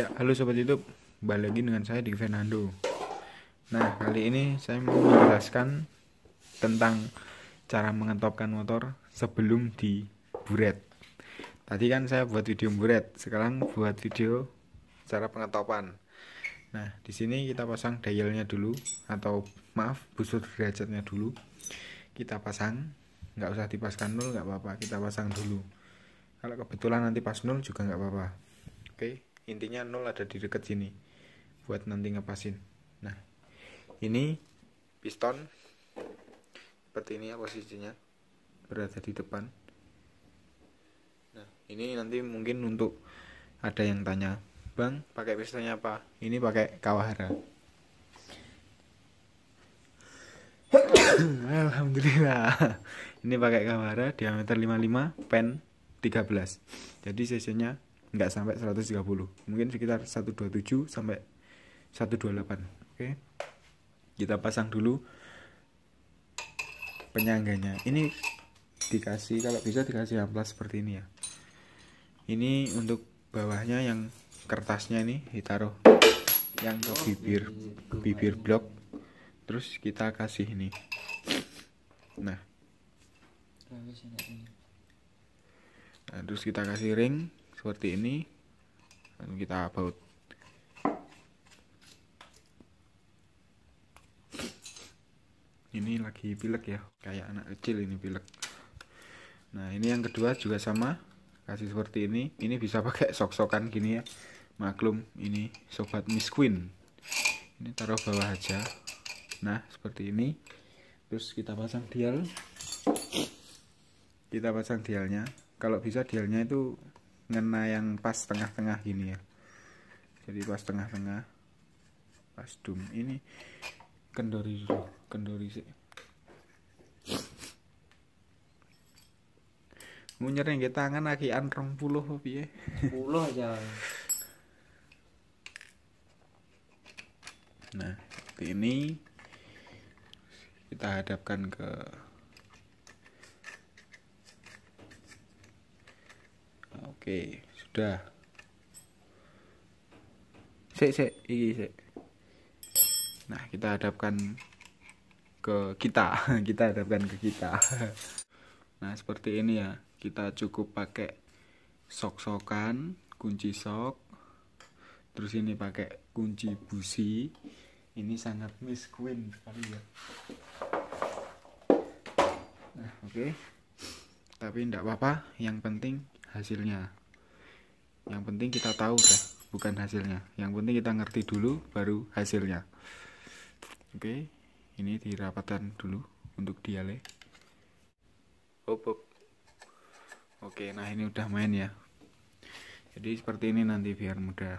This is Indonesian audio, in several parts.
Ya, halo sobat YouTube. Balik lagi dengan saya di Fernando. Nah, kali ini saya mau menjelaskan tentang cara mengetopkan motor sebelum di buret. Tadi kan saya buat video buret, sekarang buat video cara pengetopan. Nah, di sini kita pasang dialnya dulu atau maaf, busur derajatnya dulu. Kita pasang, nggak usah dipaskan nol nggak apa-apa, kita pasang dulu. Kalau kebetulan nanti pas nol juga nggak apa-apa. Oke. Okay intinya nol ada di dekat sini buat nanti ngepasin nah ini piston seperti ini ya posisinya berada di depan nah ini nanti mungkin untuk ada yang tanya bang pakai pistonnya apa ini pakai kawahara Alhamdulillah ini pakai kawara diameter 55 pen 13 jadi sesinya nggak sampai 130 mungkin sekitar 127 sampai 128 oke okay. kita pasang dulu penyangganya ini dikasih kalau bisa dikasih amplas seperti ini ya ini untuk bawahnya yang kertasnya ini ditaruh yang ke bibir bibir blok terus kita kasih ini nah Nah, terus kita kasih ring seperti ini dan kita baut ini lagi pilek ya kayak anak kecil ini pilek nah ini yang kedua juga sama kasih seperti ini ini bisa pakai sok-sokan gini ya maklum ini sobat miss queen ini taruh bawah aja nah seperti ini terus kita pasang dial kita pasang dialnya kalau bisa dialnya itu ngena yang pas tengah-tengah gini ya jadi pas tengah-tengah pas dum ini kendori dulu kendori sih munyer yang kita tangan lagi anrong puluh hobi ya puluh aja nah seperti ini kita hadapkan ke Oke, sudah. Sik sik iki sik. Nah, kita hadapkan ke kita. kita hadapkan ke kita. nah, seperti ini ya. Kita cukup pakai sok-sokan, kunci sok. Terus ini pakai kunci busi. Ini sangat Miss Queen sekali ya. Nah, oke. Okay. Tapi tidak apa-apa, yang penting hasilnya yang penting kita tahu dah bukan hasilnya yang penting kita ngerti dulu baru hasilnya oke okay. ini dirapatkan dulu untuk diale Oke, oke nah ini udah main ya jadi seperti ini nanti biar mudah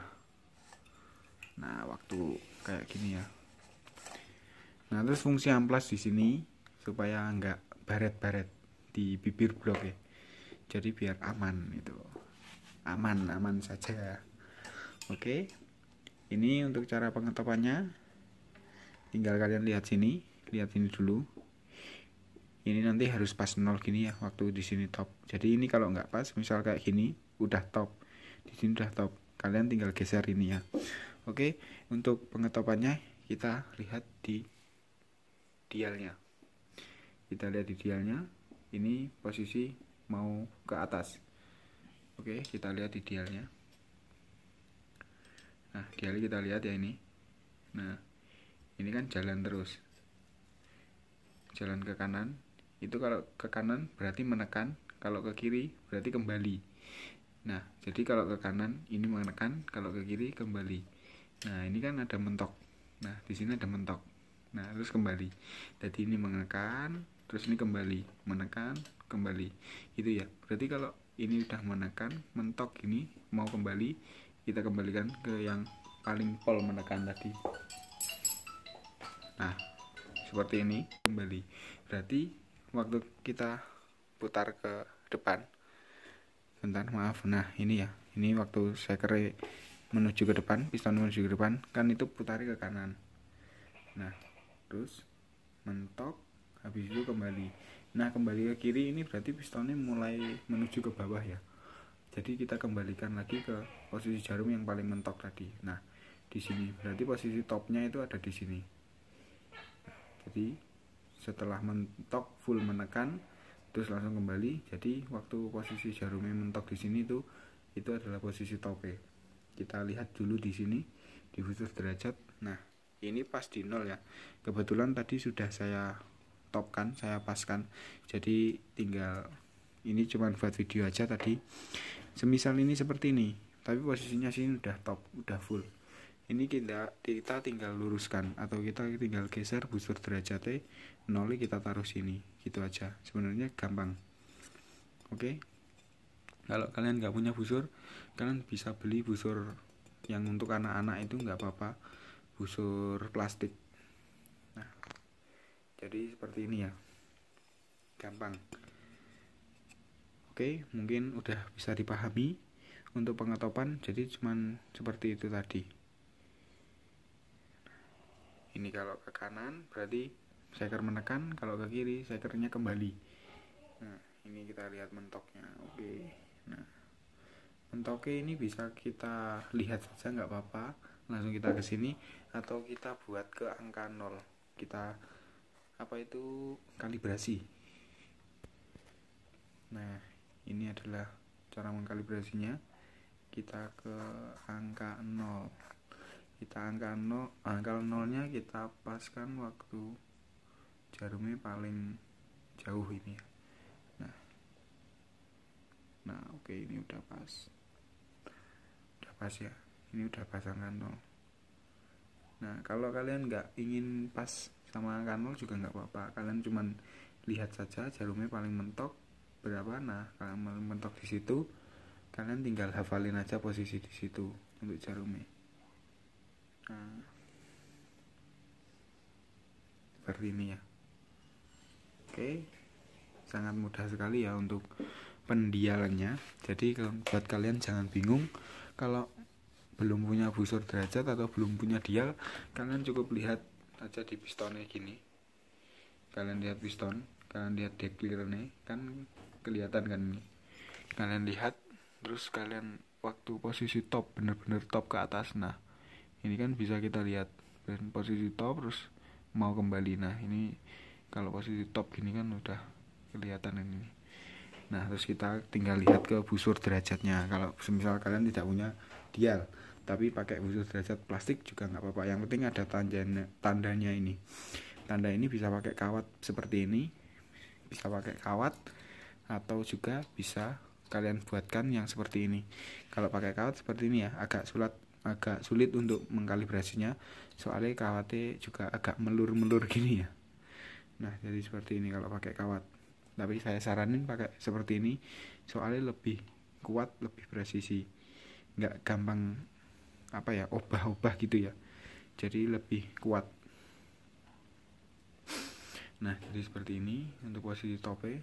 nah waktu kayak gini ya nah terus fungsi amplas di sini supaya nggak baret-baret di bibir blok ya jadi biar aman itu aman aman saja ya. oke ini untuk cara pengetopannya tinggal kalian lihat sini lihat ini dulu ini nanti harus pas nol gini ya waktu di sini top jadi ini kalau nggak pas misal kayak gini udah top di sini udah top kalian tinggal geser ini ya oke untuk pengetopannya kita lihat di dialnya kita lihat di dialnya ini posisi mau ke atas oke kita lihat idealnya nah dial kita lihat ya ini nah ini kan jalan terus jalan ke kanan itu kalau ke kanan berarti menekan kalau ke kiri berarti kembali nah jadi kalau ke kanan ini menekan kalau ke kiri kembali nah ini kan ada mentok nah di sini ada mentok nah terus kembali jadi ini menekan terus ini kembali menekan kembali itu ya berarti kalau ini udah menekan mentok ini mau kembali kita kembalikan ke yang paling pol menekan tadi nah seperti ini kembali berarti waktu kita putar ke depan bentar maaf nah ini ya ini waktu saya kere menuju ke depan piston menuju ke depan kan itu putari ke kanan nah terus mentok habis itu kembali nah kembali ke kiri ini berarti pistonnya mulai menuju ke bawah ya jadi kita kembalikan lagi ke posisi jarum yang paling mentok tadi nah di sini berarti posisi topnya itu ada di sini jadi setelah mentok full menekan terus langsung kembali jadi waktu posisi jarumnya mentok di sini itu itu adalah posisi tope kita lihat dulu di sini di khusus derajat nah ini pas di nol ya kebetulan tadi sudah saya top kan saya paskan jadi tinggal ini cuma buat video aja tadi semisal ini seperti ini tapi posisinya sini udah top udah full ini kita kita tinggal luruskan atau kita tinggal geser busur derajatnya nol kita taruh sini gitu aja sebenarnya gampang oke okay? kalau kalian nggak punya busur kalian bisa beli busur yang untuk anak-anak itu nggak apa-apa busur plastik jadi seperti ini ya gampang oke mungkin udah bisa dipahami untuk pengetopan jadi cuman seperti itu tadi ini kalau ke kanan berarti seker menekan kalau ke kiri sekernya kembali nah ini kita lihat mentoknya oke nah mentoknya ini bisa kita lihat saja nggak apa-apa langsung kita ke sini atau kita buat ke angka 0 kita apa itu kalibrasi nah ini adalah cara mengkalibrasinya kita ke angka 0 kita angka 0 angka 0 nya kita paskan waktu jarumnya paling jauh ini ya nah nah oke okay, ini udah pas udah pas ya ini udah pasangan 0 nah kalau kalian nggak ingin pas sama kanul juga nggak apa-apa kalian cuman lihat saja jarumnya paling mentok berapa nah kalian paling mentok di situ kalian tinggal hafalin aja posisi di situ untuk jarumnya nah, seperti ini ya oke sangat mudah sekali ya untuk pendialannya jadi kalau buat kalian jangan bingung kalau belum punya busur derajat atau belum punya dial kalian cukup lihat aja di pistonnya gini kalian lihat piston kalian lihat nih kan kelihatan kan ini kalian lihat terus kalian waktu posisi top bener-bener top ke atas nah ini kan bisa kita lihat dan posisi top terus mau kembali nah ini kalau posisi top gini kan udah kelihatan ini nah terus kita tinggal lihat ke busur derajatnya kalau semisal kalian tidak punya dial tapi pakai khusus derajat plastik juga nggak apa-apa yang penting ada tandanya tandanya ini tanda ini bisa pakai kawat seperti ini bisa pakai kawat atau juga bisa kalian buatkan yang seperti ini kalau pakai kawat seperti ini ya agak sulit agak sulit untuk mengkalibrasinya soalnya kawatnya juga agak melur-melur gini ya nah jadi seperti ini kalau pakai kawat tapi saya saranin pakai seperti ini soalnya lebih kuat lebih presisi nggak gampang apa ya obah-obah gitu ya jadi lebih kuat nah jadi seperti ini untuk posisi tope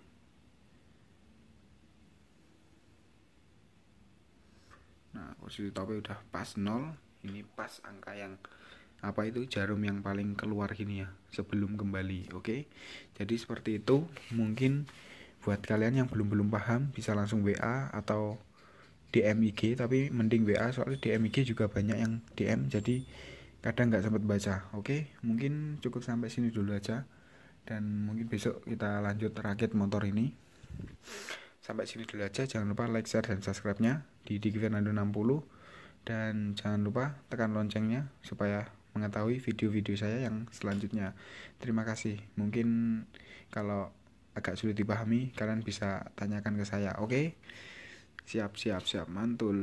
nah posisi tope udah pas nol ini pas angka yang apa itu jarum yang paling keluar gini ya sebelum kembali oke okay? jadi seperti itu mungkin buat kalian yang belum belum paham bisa langsung WA atau DM IG tapi mending WA soalnya DM IG juga banyak yang DM jadi kadang nggak sempat baca oke okay? mungkin cukup sampai sini dulu aja dan mungkin besok kita lanjut rakit motor ini sampai sini dulu aja jangan lupa like share dan subscribe nya di Diki Fernando 60 dan jangan lupa tekan loncengnya supaya mengetahui video-video saya yang selanjutnya terima kasih mungkin kalau agak sulit dipahami kalian bisa tanyakan ke saya oke okay? siap siap siap mantul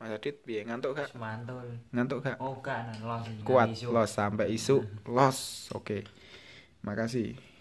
Mas Adit biar ngantuk kak mantul ngantuk kak oh gak los kuat los sampai isu los oke okay. makasih